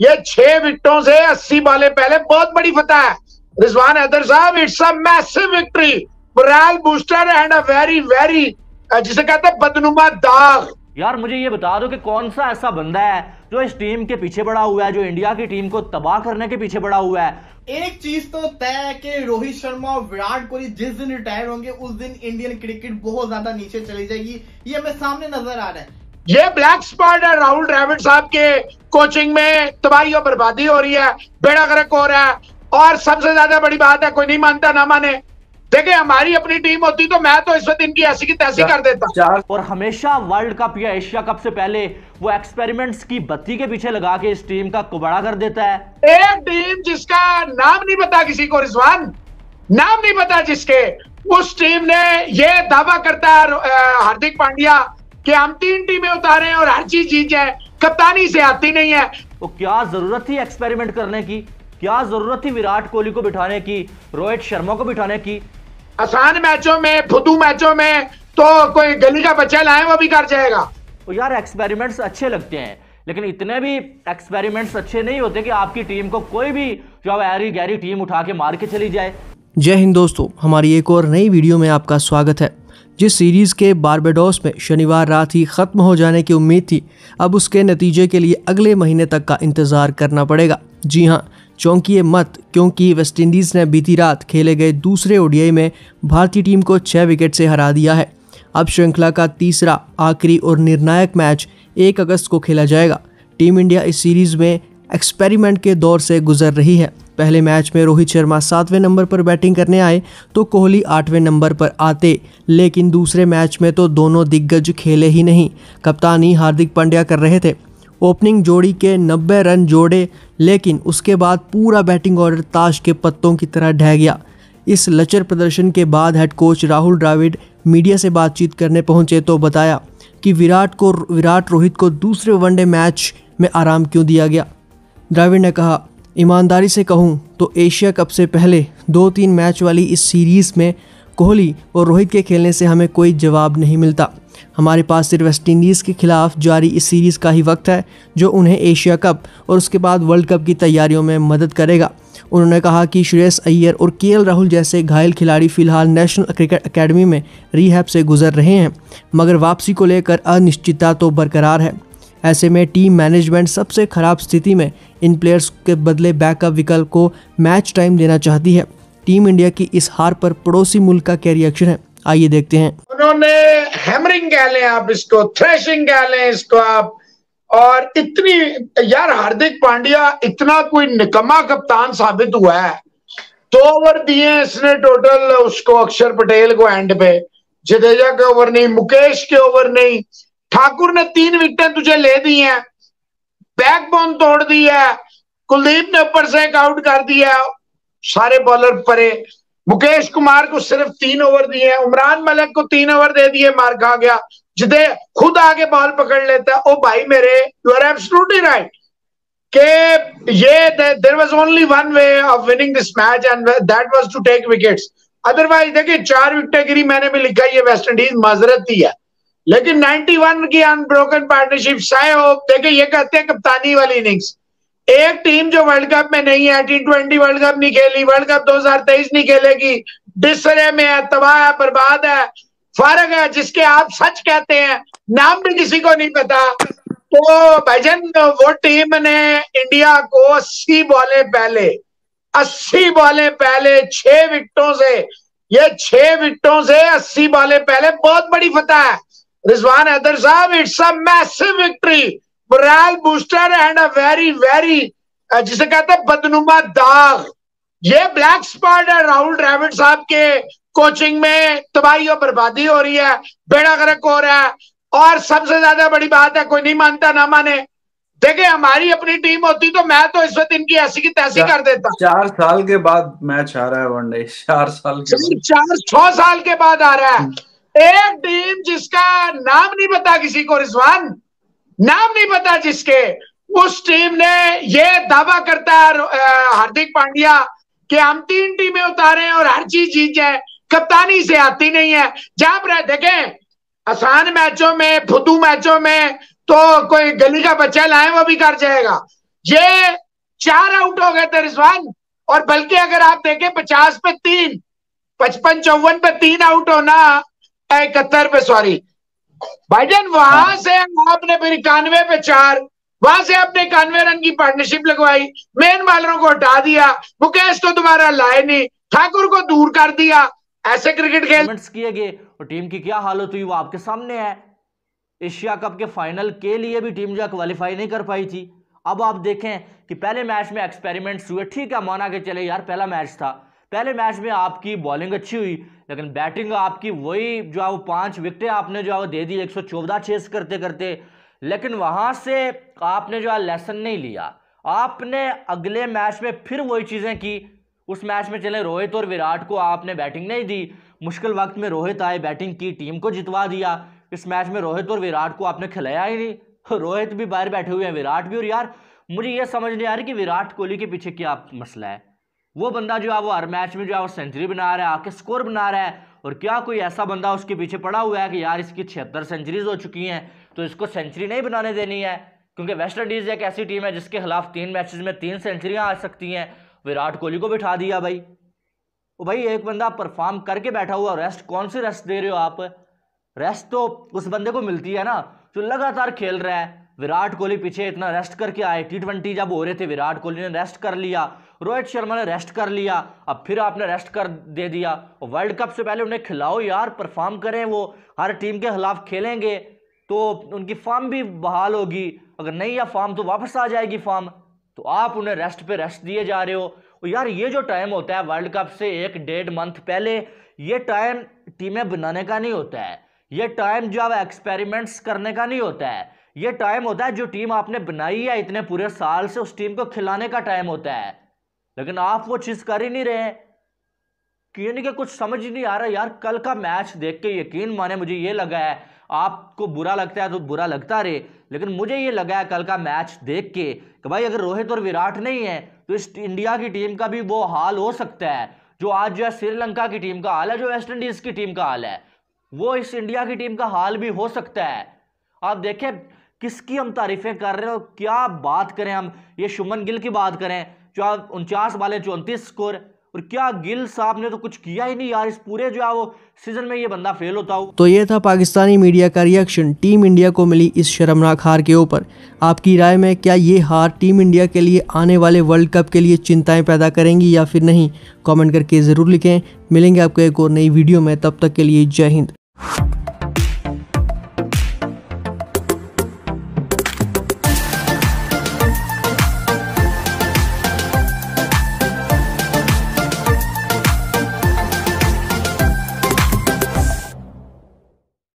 ये छह विकटों से अस्सी बाले पहले बहुत बड़ी फतह है रिजवान हैदर साहब it's a massive victory moral booster and a very very जिसे कहते हैं बदनुमा दाग यार मुझे ये बता दो कि कौन सा ऐसा बंदा है जो इस टीम के पीछे बड़ा हुआ है जो इंडिया की टीम को तबाह करने के पीछे बड़ा हुआ है एक चीज तो तय है कि रोहित शर्मा और विराट कोहली जिस दिन रिटायर होंगे उस दिन इंडियन क्रिकेट बहुत ज्यादा नीचे चली जाएगी ये हमें सामने नजर आ रहा है ये ब्लैक स्पॉट है राहुल ड्राविड साहब के कोचिंग में तबाही और बर्बादी हो रही है बेड़ा गर्क हो रहा है और सबसे ज्यादा बड़ी बात है कोई नहीं मानता ना माने देखिए हमारी अपनी टीम होती तो मैं तो इस वक्त इनकी ऐसी की तैसी कर देता और हमेशा वर्ल्ड कप या एशिया कप से पहले वो एक्सपेरिमेंट्स की बत्ती के पीछे लगा के इस टीम का कुबड़ा कर देता है एक टीम जिसका नाम नहीं पता किसी को रिजवान नाम नहीं पता जिसके उस टीम ने यह दावा करता है हार्दिक पांड्या कि हम तीन टीमें उतारे और हर चीज जीत जाए कप्तानी से आती नहीं है तो क्या जरूरत थी एक्सपेरिमेंट करने की क्या जरूरत थी विराट कोहली को बिठाने की रोहित शर्मा को बिठाने की आसान मैचों में फुदू मैचों में तो कोई गली का बच्चा लाए वो भी कर जाएगा तो यार एक्सपेरिमेंट्स अच्छे लगते हैं लेकिन इतने भी एक्सपेरिमेंट्स अच्छे नहीं होते कि आपकी टीम को कोई भी जो ऐरी गहरी टीम उठा के मार के चली जाए जय हिंद दोस्तों हमारी एक और नई वीडियो में आपका स्वागत है जिस सीरीज़ के बारबेडोस में शनिवार रात ही ख़त्म हो जाने की उम्मीद थी अब उसके नतीजे के लिए अगले महीने तक का इंतज़ार करना पड़ेगा जी हाँ चौंकिए मत क्योंकि वेस्टइंडीज़ ने बीती रात खेले गए दूसरे ओडीआई में भारतीय टीम को छः विकेट से हरा दिया है अब श्रृंखला का तीसरा आखिरी और निर्णायक मैच एक अगस्त को खेला जाएगा टीम इंडिया इस सीरीज़ में एक्सपेरिमेंट के दौर से गुजर रही है पहले मैच में रोहित शर्मा सातवें नंबर पर बैटिंग करने आए तो कोहली आठवें नंबर पर आते लेकिन दूसरे मैच में तो दोनों दिग्गज खेले ही नहीं कप्तानी हार्दिक पांड्या कर रहे थे ओपनिंग जोड़ी के 90 रन जोड़े लेकिन उसके बाद पूरा बैटिंग ऑर्डर ताश के पत्तों की तरह ढह गया इस लचर प्रदर्शन के बाद head coach Rahul Dravid media से बातचीत करने पहुंचे तो बताया कि विराट को विराट रोहित को दूसरे वनडे मैच में आराम क्यों दिया गया द्राविड ने कहा ईमानदारी से कहूँ तो एशिया कप से पहले दो तीन मैच वाली इस सीरीज़ में कोहली और रोहित के खेलने से हमें कोई जवाब नहीं मिलता हमारे पास सिर्फ वेस्ट इंडीज़ के खिलाफ जारी इस सीरीज़ का ही वक्त है जो उन्हें एशिया कप और उसके बाद वर्ल्ड कप की तैयारियों में मदद करेगा उन्होंने कहा कि श्रेयस अय्यर और के राहुल जैसे घायल खिलाड़ी फिलहाल नेशनल क्रिकेट अकेडमी में रीहैब से गुजर रहे हैं मगर वापसी को लेकर अनिश्चितता तो बरकरार है ऐसे में टीम मैनेजमेंट सबसे खराब स्थिति में इन प्लेयर्स के बदले बैकअप विकल्प को मैच टाइम देना चाहती है टीम इंडिया की इस हार पर पड़ोसी मुल्क का क्या रिएक्शन है आइए देखते हैं उन्होंने हैमरिंग कह लें आप इसको थ्रेशिंग कह लें इसको आप और इतनी यार हार्दिक पांड्या इतना कोई निकम्मा कप्तान साबित हुआ है दो तो ओवर दिए इसने टोटल उसको अक्षर पटेल को एंड पे जडेजा के ओवर नहीं मुकेश के ओवर नहीं ठाकुर ने तीन विकेटें तुझे ले दी हैं बैकबोन तोड़ दी है कुलदीप ने ऊपर से एक आउट कर दिया सारे बॉलर परे मुकेश कुमार को सिर्फ तीन ओवर दिए हैं उमरान मलिक को तीन ओवर दे दिए मार खा गया जिदे खुद आगे बॉल पकड़ लेता है ओ भाई मेरे यू आर एब्सोल्युटली राइट के ये there was only one way of winning this match and that was to take wickets otherwise देखिए चार विकेटें गिरी मैंने भी लिखा ये वेस्ट इंडीज माजरत ही है लेकिन 91 की अनब्रोकन पार्टनरशिप शायद हो ये कहते हैं कप्तानी वाली इनिंग्स एक टीम जो वर्ल्ड कप में नहीं है टी ट्वेंटी वर्ल्ड कप नहीं खेली वर्ल्ड कप 2023 नहीं खेलेगी डिसरे में है तबाह है बर्बाद है फर्क है जिसके आप सच कहते हैं नाम भी किसी को नहीं पता तो भजन वो टीम ने इंडिया को अस्सी बॉले पहले अस्सी बॉले पहले छह विकटों से ये छह विकटों से अस्सी बॉले पहले बहुत बड़ी फतह है रिजवान हैदर साहब it's a massive victory moral booster and a very very जिसे कहते हैं बदनुमा दाग ये ब्लैक स्पॉट है राहुल द्रविड़ साहब के कोचिंग में तबाही और बर्बादी हो रही है बेड़ा गर्क हो रहा है और सबसे ज्यादा बड़ी बात है कोई नहीं मानता ना माने देखे हमारी अपनी टीम होती तो मैं तो इस वक्त इनकी ऐसी की तैसी कर देता चार साल के बाद मैच आ रहा है वनडे चार साल के चार छह साल के बाद आ रहा है एक टीम जिसका नाम नहीं पता किसी को रिजवान नाम नहीं पता जिसके उस टीम ने यह दावा करता है हार्दिक पांड्या कि हम तीन टीमें उतारे और हर चीज जीत जाए कप्तानी से आती नहीं है जहां पर देखें आसान मैचों में फुतू मैचों में तो कोई गली का बच्चा लाए वो भी कर जाएगा ये चार आउट हो गए थे रिजवान और बल्कि अगर आप देखें पचास पे तीन पचपन चौवन पे तीन आउट होना इकहत्तर पे सॉरी बाइडन वहां हाँ। से आपने फिर इक्यानवे पे चार वहां से आपने इक्यानवे रन की पार्टनरशिप लगवाई मेन बॉलरों को हटा दिया मुकेश को तो तुम्हारा लाए नहीं ठाकुर को दूर कर दिया ऐसे क्रिकेट खेल किए गए और टीम की क्या हालत हुई वो आपके सामने है एशिया कप के फाइनल के लिए भी टीम जो क्वालिफाई नहीं कर पाई थी अब आप देखें कि पहले मैच में एक्सपेरिमेंट्स हुए ठीक है माना के चले यार पहला मैच था पहले मैच में आपकी बॉलिंग अच्छी हुई लेकिन बैटिंग आपकी वही जो है वो पाँच विकटें आपने जो है वो दे दी एक सौ चौदह चेस करते करते लेकिन वहाँ से आपने जो है लेसन नहीं लिया आपने अगले मैच में फिर वही चीज़ें की उस मैच में चले रोहित और विराट को आपने बैटिंग नहीं दी मुश्किल वक्त में रोहित आए बैटिंग की टीम को जितवा दिया इस मैच में रोहित और विराट को आपने खिलाया ही नहीं रोहित भी बाहर बैठे हुए हैं विराट भी और यार मुझे ये समझ नहीं आ रही कि विराट कोहली के पीछे क्या मसला है वो बंदा जो है वो हर मैच में जो है वो सेंचुरी बना रहा है आके स्कोर बना रहा है और क्या कोई ऐसा बंदा उसके पीछे पड़ा हुआ है कि यार इसकी छिहत्तर सेंचुरीज हो चुकी हैं तो इसको सेंचुरी नहीं बनाने देनी है क्योंकि वेस्ट इंडीज़ एक ऐसी टीम है जिसके खिलाफ तीन मैचेस में तीन सेंचुरियाँ आ सकती हैं विराट कोहली को बिठा दिया भाई वो भाई एक बंदा परफॉर्म करके बैठा हुआ रेस्ट कौन सी रेस्ट दे रहे हो आप रेस्ट तो उस बंदे को मिलती है ना जो लगातार खेल रहा है विराट कोहली पीछे इतना रेस्ट करके आए टी ट्वेंटी जब हो रहे थे विराट कोहली ने रेस्ट कर लिया रोहित शर्मा ने रेस्ट कर लिया अब फिर आपने रेस्ट कर दे दिया वर्ल्ड कप से पहले उन्हें खिलाओ यार परफॉर्म करें वो हर टीम के खिलाफ खेलेंगे तो उनकी फॉर्म भी बहाल होगी अगर नहीं या फॉर्म तो वापस आ जाएगी फॉर्म तो आप उन्हें रेस्ट पे रेस्ट दिए जा रहे हो और यार ये जो टाइम होता है वर्ल्ड कप से एक डेढ़ मंथ पहले ये टाइम टीमें बनाने का नहीं होता है ये टाइम जो आप एक्सपेरिमेंट्स करने का नहीं होता है ये टाइम होता है जो टीम आपने बनाई है इतने पूरे साल से उस टीम को खिलाने का टाइम होता है लेकिन आप वो चीज़ कर ही नहीं रहे हैं कि यानी कि कुछ समझ ही नहीं आ रहा यार कल का मैच देख के यकीन माने मुझे ये लगा है आपको बुरा लगता है तो बुरा लगता रहे लेकिन मुझे ये लगा है कल का मैच देख के कि भाई अगर रोहित और विराट नहीं है तो इस इंडिया की टीम का भी वो हाल हो सकता है जो आज जो है श्रीलंका की टीम का हाल है जो वेस्ट इंडीज़ की टीम का हाल है वो इस इंडिया की टीम का हाल भी हो सकता है आप देखें किसकी हम तारीफें कर रहे हो क्या बात करें हम ये शुमन गिल की बात करें उनचास वाले चौंतीस स्कोर और क्या गिल साहब ने तो कुछ किया ही नहीं यार इस पूरे जो है वो सीजन में ये बंदा फेल होता हो तो ये था पाकिस्तानी मीडिया का रिएक्शन टीम इंडिया को मिली इस शर्मनाक हार के ऊपर आपकी राय में क्या ये हार टीम इंडिया के लिए आने वाले वर्ल्ड कप के लिए चिंताएं पैदा करेंगी या फिर नहीं कमेंट करके ज़रूर लिखें मिलेंगे आपको एक और नई वीडियो में तब तक के लिए जय हिंद